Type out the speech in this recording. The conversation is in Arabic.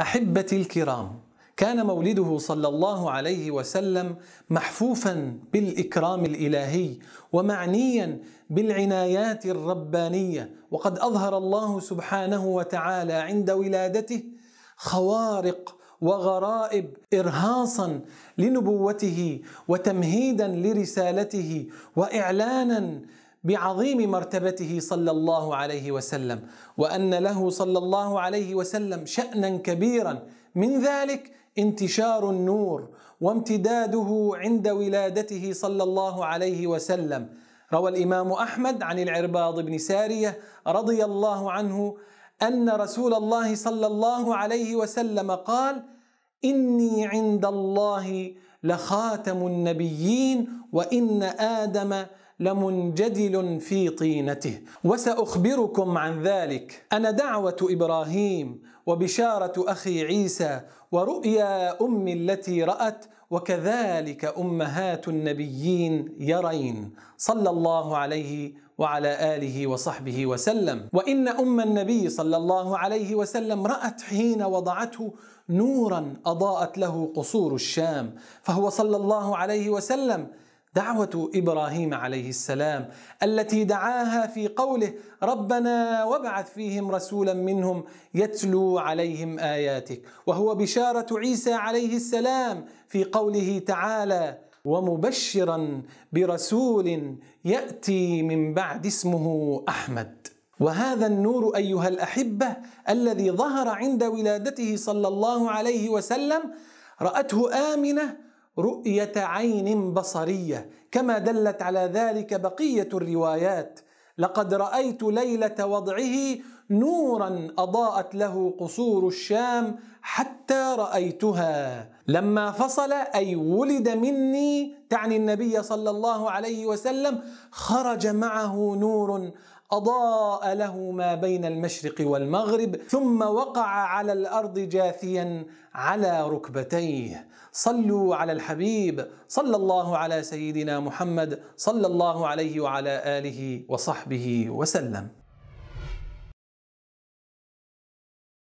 احبتي الكرام كان مولده صلى الله عليه وسلم محفوفا بالاكرام الالهي ومعنيا بالعنايات الربانيه وقد اظهر الله سبحانه وتعالى عند ولادته خوارق وغرائب ارهاصا لنبوته وتمهيدا لرسالته واعلانا بعظيم مرتبته صلى الله عليه وسلم وان له صلى الله عليه وسلم شانا كبيرا من ذلك انتشار النور وامتداده عند ولادته صلى الله عليه وسلم روى الامام احمد عن العرباض بن ساريه رضي الله عنه ان رسول الله صلى الله عليه وسلم قال اني عند الله لخاتم النبيين وان ادم لمنجدل في طينته وسأخبركم عن ذلك أنا دعوة إبراهيم وبشارة أخي عيسى ورؤيا أمي التي رأت وكذلك أمهات النبيين يرين صلى الله عليه وعلى آله وصحبه وسلم وإن أم النبي صلى الله عليه وسلم رأت حين وضعته نورا أضاءت له قصور الشام فهو صلى الله عليه وسلم دعوة إبراهيم عليه السلام التي دعاها في قوله ربنا وابعث فيهم رسولا منهم يتلو عليهم آياتك وهو بشارة عيسى عليه السلام في قوله تعالى ومبشرا برسول يأتي من بعد اسمه أحمد وهذا النور أيها الأحبة الذي ظهر عند ولادته صلى الله عليه وسلم رأته آمنة رؤية عين بصرية كما دلت على ذلك بقية الروايات لقد رأيت ليلة وضعه نورا أضاءت له قصور الشام حتى رأيتها لما فصل أي ولد مني تعني النبي صلى الله عليه وسلم خرج معه نور أضاء له ما بين المشرق والمغرب ثم وقع على الأرض جاثيا على ركبتيه صلوا على الحبيب صلى الله على سيدنا محمد صلى الله عليه وعلى آله وصحبه وسلم